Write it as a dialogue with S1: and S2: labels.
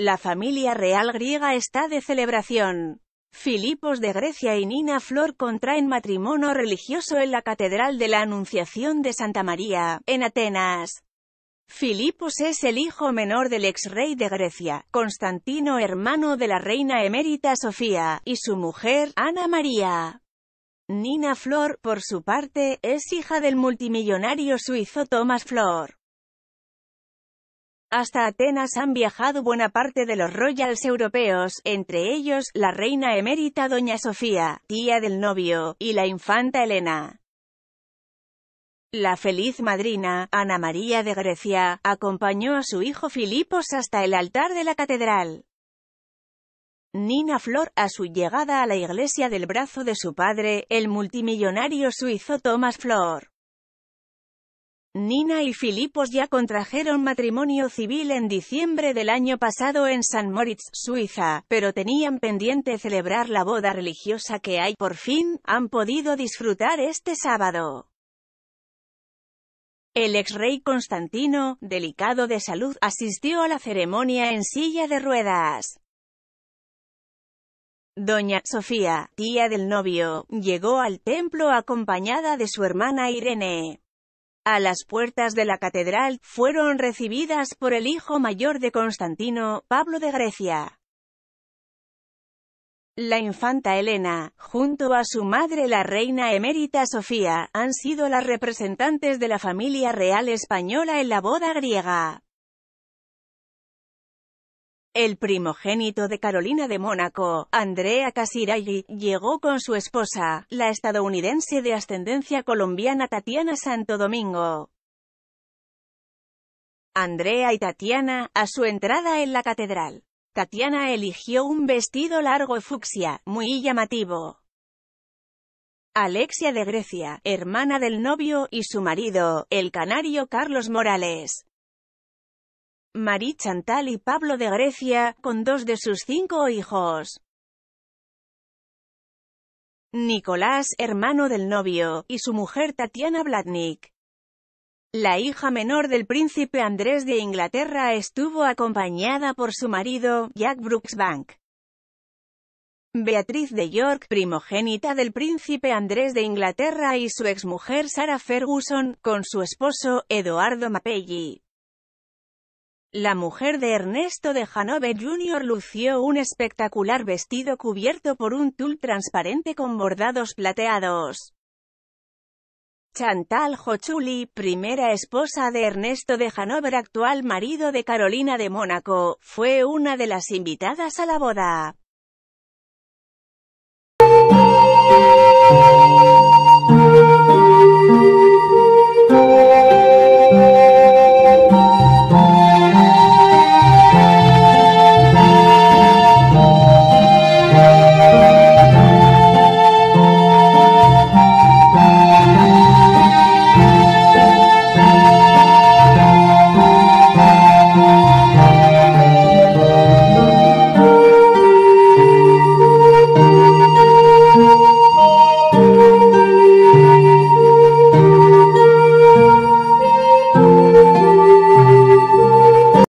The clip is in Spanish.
S1: La familia real griega está de celebración. Filipos de Grecia y Nina Flor contraen matrimonio religioso en la Catedral de la Anunciación de Santa María, en Atenas. Filipos es el hijo menor del ex rey de Grecia, Constantino hermano de la reina emérita Sofía, y su mujer, Ana María. Nina Flor, por su parte, es hija del multimillonario suizo Thomas Flor. Hasta Atenas han viajado buena parte de los royals europeos, entre ellos, la reina emérita Doña Sofía, tía del novio, y la infanta Elena. La feliz madrina, Ana María de Grecia, acompañó a su hijo Filipos hasta el altar de la catedral. Nina Flor, a su llegada a la iglesia del brazo de su padre, el multimillonario suizo Thomas Flor. Nina y Filipos ya contrajeron matrimonio civil en diciembre del año pasado en San Moritz, Suiza, pero tenían pendiente celebrar la boda religiosa que hay. Por fin, han podido disfrutar este sábado. El ex rey Constantino, delicado de salud, asistió a la ceremonia en silla de ruedas. Doña Sofía, tía del novio, llegó al templo acompañada de su hermana Irene a las puertas de la catedral, fueron recibidas por el hijo mayor de Constantino, Pablo de Grecia. La infanta Elena, junto a su madre la reina emérita Sofía, han sido las representantes de la familia real española en la boda griega. El primogénito de Carolina de Mónaco, Andrea Casiraghi, llegó con su esposa, la estadounidense de ascendencia colombiana Tatiana Santo Domingo. Andrea y Tatiana, a su entrada en la catedral. Tatiana eligió un vestido largo fucsia, muy llamativo. Alexia de Grecia, hermana del novio, y su marido, el canario Carlos Morales, Marie Chantal y Pablo de Grecia, con dos de sus cinco hijos. Nicolás, hermano del novio, y su mujer Tatiana Blatnik. La hija menor del príncipe Andrés de Inglaterra estuvo acompañada por su marido, Jack Brooksbank. Beatriz de York, primogénita del príncipe Andrés de Inglaterra y su exmujer Sarah Ferguson, con su esposo, Eduardo Mapelli. La mujer de Ernesto de Hanover Jr. lució un espectacular vestido cubierto por un tul transparente con bordados plateados. Chantal Jochuli, primera esposa de Ernesto de Hanover actual marido de Carolina de Mónaco, fue una de las invitadas a la boda.